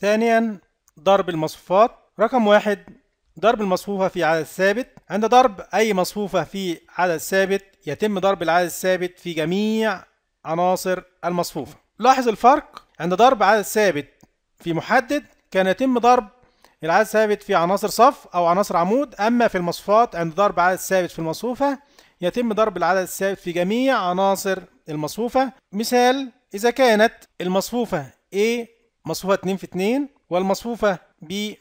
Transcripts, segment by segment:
ثانيا ضرب المصفوفات رقم واحد ضرب المصفوفة في عدد ثابت عند ضرب أي مصفوفة في عدد ثابت يتم ضرب العدد الثابت في جميع عناصر المصفوفة لاحظ الفرق عند ضرب عدد ثابت في محدد كان يتم ضرب العدد الثابت في عناصر صف أو عناصر عمود أما في المصفوفات عند ضرب عدد ثابت في المصفوفة يتم ضرب العدد الثابت في جميع عناصر المصفوفة مثال إذا كانت المصفوفة A مصفوفة 2 في 2 والمصفوفة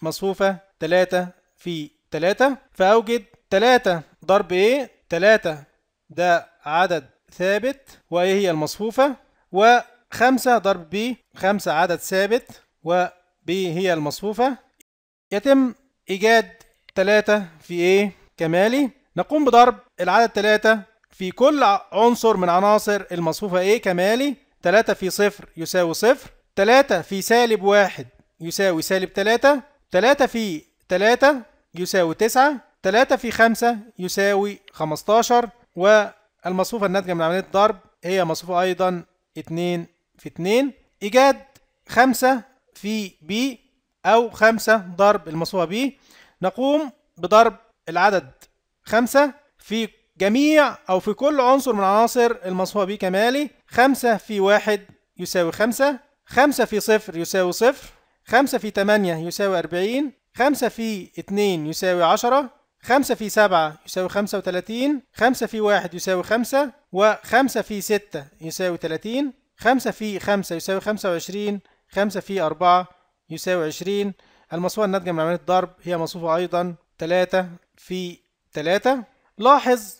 مصفوفة 3 في 3 فأوجد 3 ضرب A 3 ده عدد ثابت وإيه هي المصفوفة و5 ضرب ب 5 عدد ثابت و ب هي المصفوفة يتم إيجاد 3 في A كمالي نقوم بضرب العدد 3 في كل عنصر من عناصر المصفوفة A كمالي 3 في صفر يساوي صفر 3 في سالب 1 يساوي سالب 3 3 في 3 يساوي 9 3 في 5 يساوي 15 والمصفوفة الناتجة من عملية الضرب هي مصفوفة أيضا 2 في 2 إيجاد 5 في ب أو 5 ضرب المصفوفة ب نقوم بضرب العدد 5 في جميع أو في كل عنصر من عناصر المصفوفة ب كمالي 5 في 1 يساوي 5 خمسة في صفر يساوي صفر خمسة في تمانية يساوي أربعين خمسة في اتنين يساوي عشرة خمسة في سبعة يساوي خمسة وتلاتين خمسة في واحد يساوي خمسة وخمسة في ستة يساوي تلاتين خمسة في خمسة يساوي خمسة وعشرين خمسة في أربعة يساوي عشرين المصفوفة الناتجة من عملية الضرب هي مصفوفة أيضا تلاتة في تلاتة لاحظ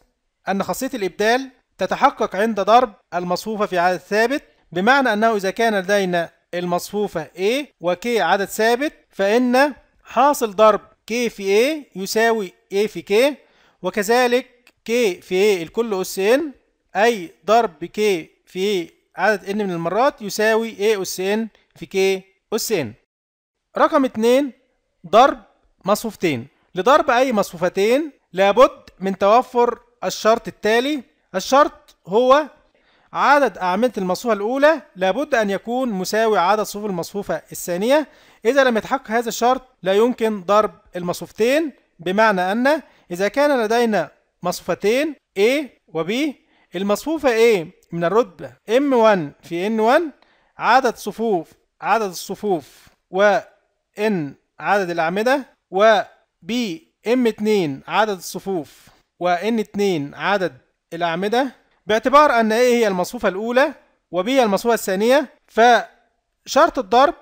أن خاصية الإبدال تتحقق عند ضرب المصفوفة في عدد ثابت بمعنى أنه إذا كان لدينا المصفوفة A وK عدد ثابت فإن حاصل ضرب K في A يساوي A في K وكذلك K في A الكل أس N أي ضرب K في A عدد N من المرات يساوي A أس N في K أس N رقم اتنين ضرب مصفوفتين لضرب أي مصفوفتين لابد من توفر الشرط التالي الشرط هو عدد أعمدة المصفوفة الأولى لابد أن يكون مساوي عدد صفوف المصفوفة الثانية إذا لم يتحقق هذا الشرط لا يمكن ضرب المصفوفتين بمعنى أن إذا كان لدينا مصفوفتين A و B المصفوفة A من الرتبة M1 في N1 عدد صفوف عدد الصفوف و N عدد الأعمدة و B M2 عدد الصفوف و N2 عدد الأعمدة باعتبار أن A هي المصفوفة الأولى وB هي المصفوفة الثانية فشرط الضرب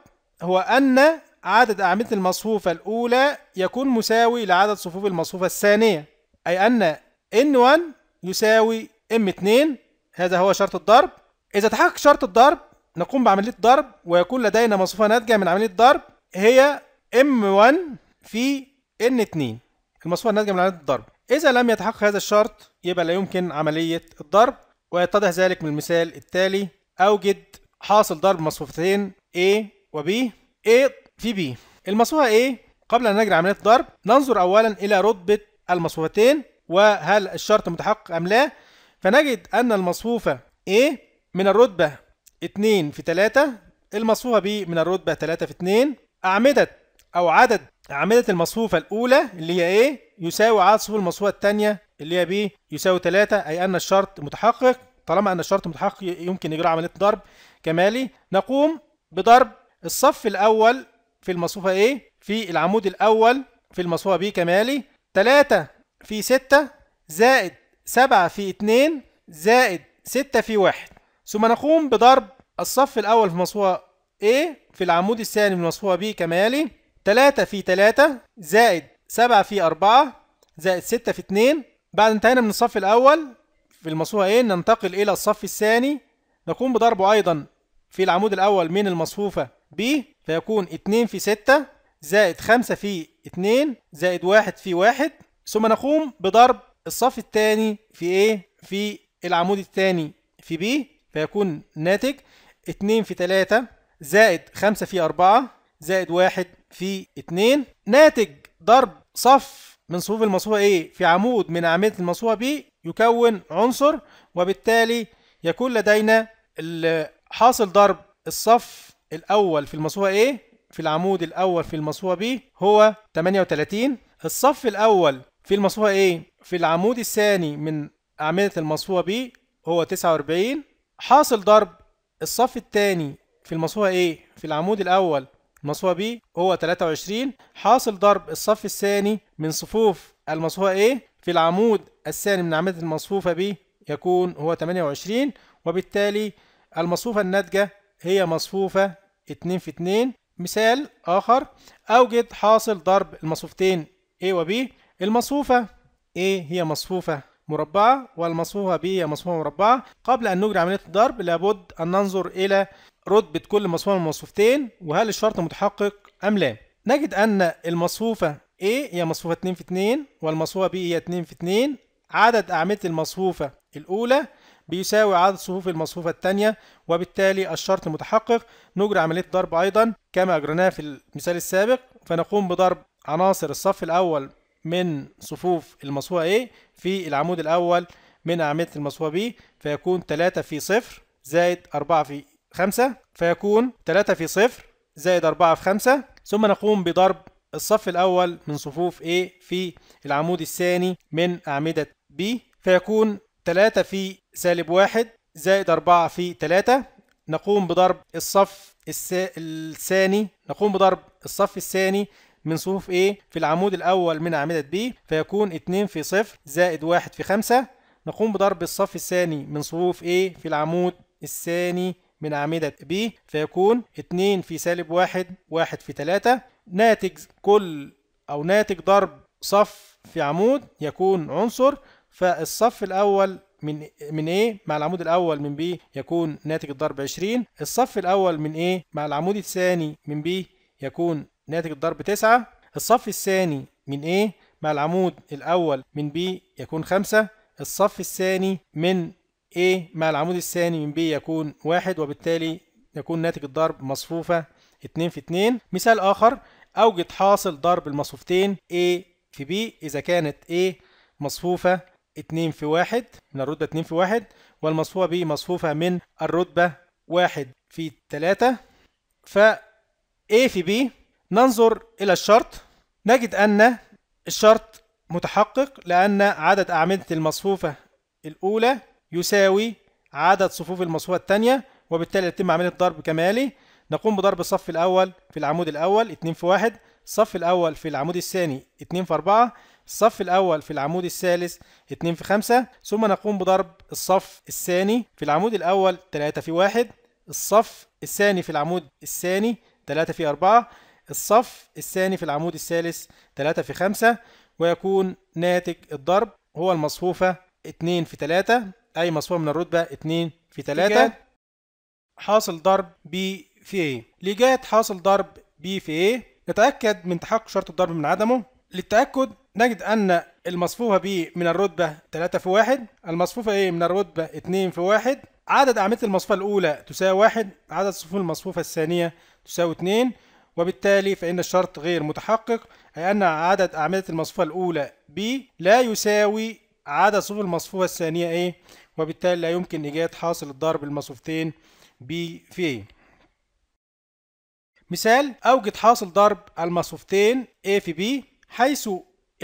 هو أن عدد أعمدة المصفوفة الأولى يكون مساوي لعدد صفوف المصفوفة الثانية أي أن N1 يساوي M2 هذا هو شرط الضرب إذا تحقق شرط الضرب نقوم بعملية ضرب ويكون لدينا مصفوفة ناتجة من عملية الضرب هي M1 في N2 المصفوفة الناتجة من عملية الضرب إذا لم يتحقق هذا الشرط يبقى لا يمكن عملية الضرب ويتضح ذلك من المثال التالي أوجد حاصل ضرب مصفوفتين A و B A في B المصفوفة A قبل أن نجري عملية الضرب ننظر أولا إلى رتبة المصفوفتين وهل الشرط متحقق أم لا فنجد أن المصفوفة A من الرتبة 2 في 3 المصفوفة B من الرتبة 3 في 2 أعمدة أو عدد أعمدة المصفوفة الأولى اللي هي إيه يساوي عدد صفوف المصفوفة الثانية اللي هي بي يساوي 3 أي أن الشرط متحقق طالما أن الشرط متحقق يمكن إجراء عملية ضرب كمالي نقوم بضرب الصف الأول في المصفوفة إيه في العمود الأول في المصفوفة بي كمالي 3 في 6 زائد 7 في 2 زائد 6 في 1 ثم نقوم بضرب الصف الأول في مصفوفة A إيه؟ في العمود الثاني من مصفوفة B كمالي 3 في 3 زائد 7 في 4 زائد 6 في 2 بعد انتهينا من الصف الأول في المصفوفة ايه ننتقل إلى الصف الثاني نقوم بضربه أيضا في العمود الأول من المصفوفة ب فيكون 2 في 6 زائد 5 في 2 زائد 1 في 1 ثم نقوم بضرب الصف الثاني في ايه في العمود الثاني في ب فيكون ناتج 2 في 3 زائد 5 في 4 زائد واحد في اتنين ناتج ضرب صف من صفوف المصفوفة A في عمود من أعمدة المصفوفة B يكون عنصر وبالتالي يكون لدينا حاصل ضرب الصف الأول في المصفوفة A في العمود الأول في المصفوفة B هو 38 الصف الأول في المصفوفة A في العمود الثاني من أعمدة المصفوفة B هو 49 حاصل ضرب الصف الثاني في المصفوفة A في العمود الأول مصفوفة B هو 23 حاصل ضرب الصف الثاني من صفوف المصفوفة إيه؟ A في العمود الثاني من أعمدة المصفوفة B يكون هو 28 وبالتالي المصفوفة الناتجة هي مصفوفة 2 في 2 مثال آخر أوجد حاصل ضرب المصفوفتين A و B المصفوفة A هي مصفوفة مربعة والمصفوفة B هي مصفوفة مربعة قبل أن نجري عملية الضرب لابد أن ننظر إلى رتبة كل مصفوفة من المصفوفتين وهل الشرط متحقق أم لا نجد أن المصفوفة A هي مصفوفة 2 في 2 والمصفوفة B هي 2 في 2 عدد أعمدة المصفوفة الأولى بيساوي عدد صفوف المصفوفة الثانية وبالتالي الشرط متحقق نجري عملية ضرب أيضا كما أجريناها في المثال السابق فنقوم بضرب عناصر الصف الأول من صفوف المصفوفة A في العمود الأول من أعمدة المصفوفة B فيكون 3 في 0 زائد 4 في 5 فيكون 3 في صفر زائد 4 في 5 ثم نقوم بضرب الصف الأول من صفوف A في العمود الثاني من أعمدة B فيكون 3 في سالب 1 زائد 4 في 3 نقوم بضرب الصف الثاني نقوم بضرب الصف الثاني من صفوف A في العمود الأول من أعمدة B فيكون 2 في 0 زائد 1 في 5 نقوم بضرب الصف الثاني من صفوف A في العمود الثاني من أعمدة B فيكون 2 في سالب 1 1 في 3 ناتج كل أو ناتج ضرب صف في عمود يكون عنصر فالصف الأول من من A مع العمود الأول من B يكون ناتج الضرب 20 الصف الأول من A مع العمود الثاني من B يكون ناتج الضرب 9 الصف الثاني من A مع العمود الأول من B يكون 5 الصف الثاني من A مع العمود الثاني من B يكون واحد وبالتالي يكون ناتج الضرب مصفوفة 2 في 2 مثال آخر أوجد حاصل ضرب المصفوفتين A في B إذا كانت A مصفوفة 2 في 1 من الرتبة 2 في 1 والمصفوفة B مصفوفة من الرتبة 1 في 3 ف A في B ننظر إلى الشرط نجد أن الشرط متحقق لأن عدد أعمدة المصفوفة الأولى يساوي عدد صفوف المصفوفة الثانيه وبالتالي يتم عمليه ضرب كمالي نقوم بضرب الصف الاول في العمود الاول 2 في 1 الصف الاول في العمود الثاني 2 في 4 الصف الاول في العمود الثالث 2 في 5 ثم نقوم بضرب الصف الثاني في العمود الاول 3 في 1 الصف الثاني في العمود الثاني 3 في 4 الصف الثاني في العمود الثالث 3 في 5 ويكون ناتج الضرب هو المصفوفة 2 في 3 اي مصفوفه من الرتبه 2 في 3 حاصل ضرب بي في ايه لجات حاصل ضرب بي في ايه نتاكد من تحقق شرط الضرب من عدمه للتاكد نجد ان المصفوفه بي من الرتبه 3 في 1 المصفوفه ايه من الرتبه 2 في 1 عدد اعمده المصفوفه الاولى تساوي 1 عدد صفوف المصفوفه الثانيه تساوي 2 وبالتالي فإن الشرط غير متحقق أي أن عدد أعمدة المصفوفة الأولى ب لا يساوي عدد صفوف المصفوفة الثانية إيه؟ وبالتالي لا يمكن إيجاد حاصل الضرب المصفوفتين B في A مثال أوجد حاصل ضرب المصفوفتين A في B حيث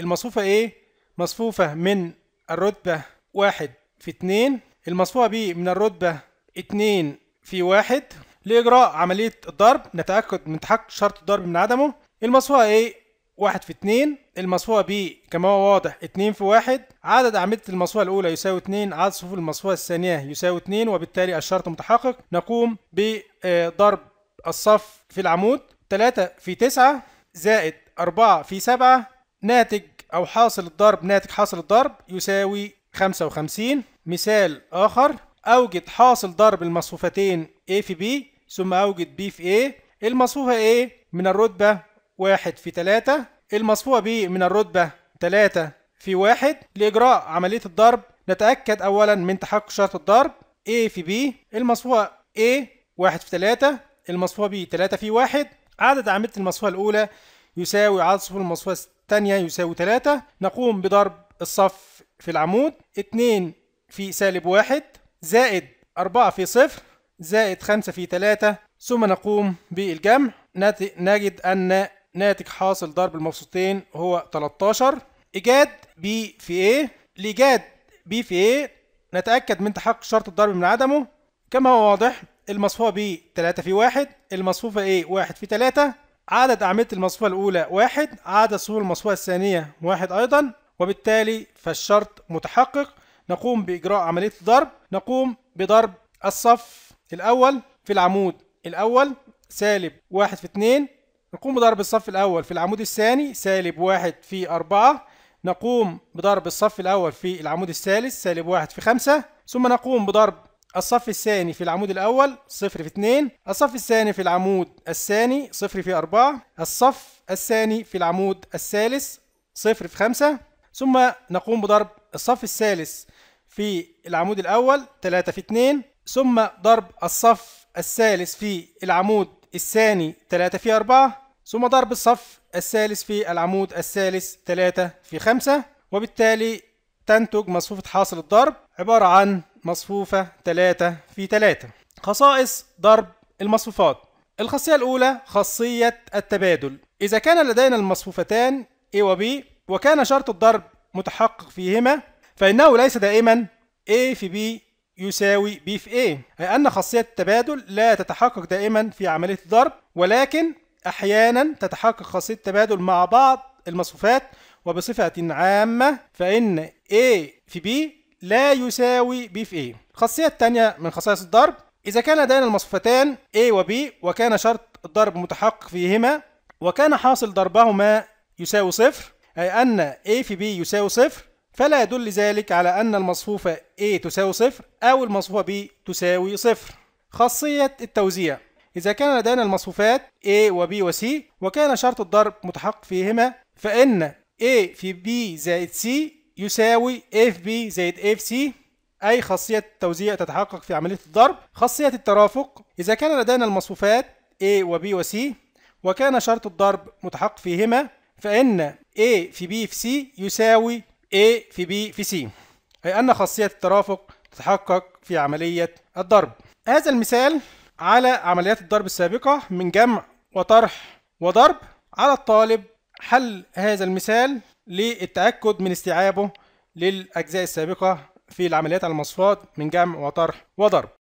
المصفوفة A مصفوفة من الرتبة واحد في اتنين المصفوفة B من الرتبة اتنين في واحد لإجراء عملية الضرب نتأكد من تحقق شرط الضرب من عدمه المصفوفة A واحد في اتنين المصفوفة ب كما هو واضح 2 في 1 عدد أعمدة المصفوفة الأولى يساوي 2 عدد صفوف المصفوفة الثانية يساوي 2 وبالتالي الشرط متحقق نقوم بضرب الصف في العمود 3 في 9 زائد 4 في 7 ناتج أو حاصل الضرب ناتج حاصل الضرب يساوي 55 مثال آخر أوجد حاصل ضرب المصفوفتين A في B ثم أوجد B في A المصفوفة A من الرتبة 1 في 3 المصفوع به من الرتبة 3 في 1 لإجراء عملية الضرب نتأكد أولا من تحقق شرط الضرب A في B المصفوع A 1 في 3 المصفوع B 3 في 1 عدد أعمدة المصفوعة الأولى يساوي عدد صفوف المصفوعة الثانية يساوي 3 نقوم بضرب الصف في العمود 2 في سالب 1 زائد 4 في 0 زائد 5 في 3 ثم نقوم بالجمع نجد أن ناتج حاصل ضرب المبسوطين هو 13 إيجاد بي في إيه لإيجاد بي في إيه نتأكد من تحقق شرط الضرب من عدمه كما هو واضح المصفوفة ب 3 في 1 المصفوفة ايه 1 في 3 عدد أعمدة المصفوفة الأولى 1 عدد سطور المصفوفة الثانية 1 أيضا وبالتالي فالشرط متحقق نقوم بإجراء عملية الضرب نقوم بضرب الصف الأول في العمود الأول سالب 1 في 2 نقوم بضرب الصف الأول في العمود الثاني سالب واحد في أربعة نقوم بضرب الصف الأول في العمود الثالث سالب واحد في خمسة ثم نقوم بضرب الصف الثاني في العمود الأول صفر في اتنين الصف الثاني في العمود الثاني صفر في أربعة الصف الثاني في العمود الثالث صفر في خمسة ثم نقوم بضرب الصف الثالث في العمود الأول تلاتة في اتنين ثم ضرب الصف الثالث في العمود الثاني 3 في 4 ثم ضرب الصف الثالث في العمود الثالث 3 في 5 وبالتالي تنتج مصفوفة حاصل الضرب عبارة عن مصفوفة 3 في 3 خصائص ضرب المصفوفات الخاصية الأولى خاصية التبادل إذا كان لدينا المصفوفتان A و B وكان شرط الضرب متحقق فيهما فإنه ليس دائما A في B يساوي بي في A أي أن خاصية التبادل لا تتحقق دائما في عملية الضرب ولكن أحيانا تتحقق خاصية التبادل مع بعض المصفوفات وبصفة عامة فإن A في B لا يساوي B في A الخاصية الثانية من خصائص الضرب إذا كان لدينا المصفوفتان A و B وكان شرط الضرب متحقق فيهما وكان حاصل ضربهما يساوي صفر أي أن A في B يساوي صفر فلا يدل ذلك على أن المصفوفة A تساوي صفر أو المصفوفة B تساوي صفر خاصية التوزيع إذا كان لدينا المصفوفات A وB وC وكان شرط الضرب متحقق فيهما فإن A في B زائد C يساوي FB زائد FC أي خاصية التوزيع تتحقق في عملية الضرب خاصية الترافق إذا كان لدينا المصفوفات A وB وC وكان شرط الضرب متحقق فيهما فإن A في B في C يساوي A في B في C أي أن خاصية الترافق تتحقق في عملية الضرب هذا المثال على عمليات الضرب السابقة من جمع وطرح وضرب على الطالب حل هذا المثال للتأكد من استيعابه للأجزاء السابقة في العمليات على المصفات من جمع وطرح وضرب